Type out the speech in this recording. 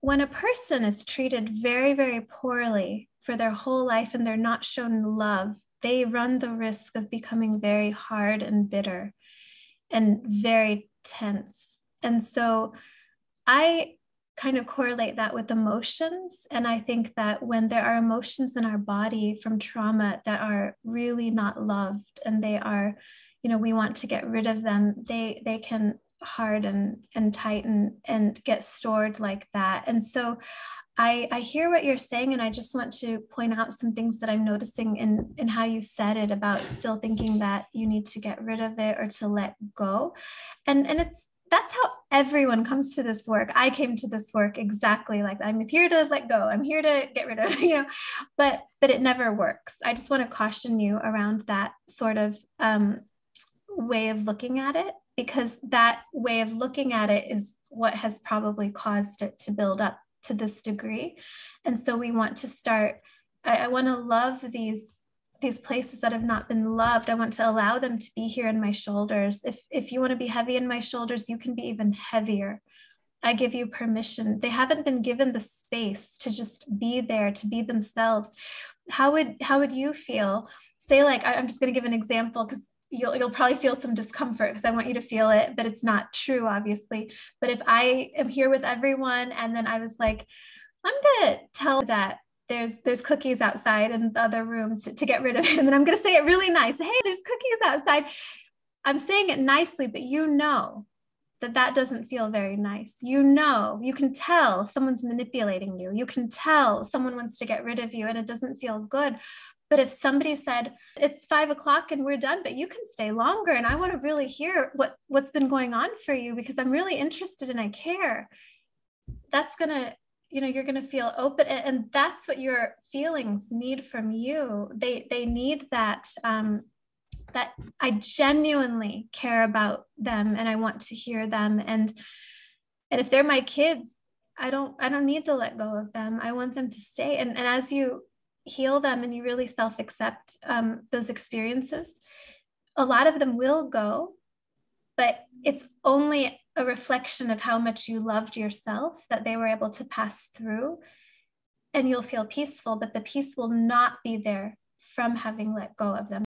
when a person is treated very, very poorly for their whole life and they're not shown love, they run the risk of becoming very hard and bitter and very tense. And so I kind of correlate that with emotions. And I think that when there are emotions in our body from trauma that are really not loved and they are, you know, we want to get rid of them, they they can hard and and tight and and get stored like that and so I, I hear what you're saying, and I just want to point out some things that I'm noticing in, in how you said it about still thinking that you need to get rid of it or to let go. And, and it's that's how everyone comes to this work. I came to this work exactly like I'm here to let go. I'm here to get rid of, you know, but but it never works. I just want to caution you around that sort of um, way of looking at it because that way of looking at it is what has probably caused it to build up to this degree. And so we want to start, I, I want to love these these places that have not been loved i want to allow them to be here in my shoulders if if you want to be heavy in my shoulders you can be even heavier i give you permission they haven't been given the space to just be there to be themselves how would how would you feel say like i'm just going to give an example because you'll you'll probably feel some discomfort because I want you to feel it, but it's not true, obviously. But if I am here with everyone and then I was like, I'm gonna tell that there's there's cookies outside in the other room to, to get rid of him. And I'm gonna say it really nice. Hey, there's cookies outside. I'm saying it nicely, but you know that that doesn't feel very nice. You know, you can tell someone's manipulating you. You can tell someone wants to get rid of you and it doesn't feel good. But if somebody said, it's five o'clock and we're done, but you can stay longer and I want to really hear what, what's been going on for you because I'm really interested and I care, that's going to, you know, you're going to feel open. And that's what your feelings need from you. They, they need that, um, that I genuinely care about them and I want to hear them. And, and if they're my kids, I don't, I don't need to let go of them. I want them to stay. And, and as you heal them and you really self accept um, those experiences, a lot of them will go, but it's only a reflection of how much you loved yourself that they were able to pass through. And you'll feel peaceful, but the peace will not be there from having let go of them.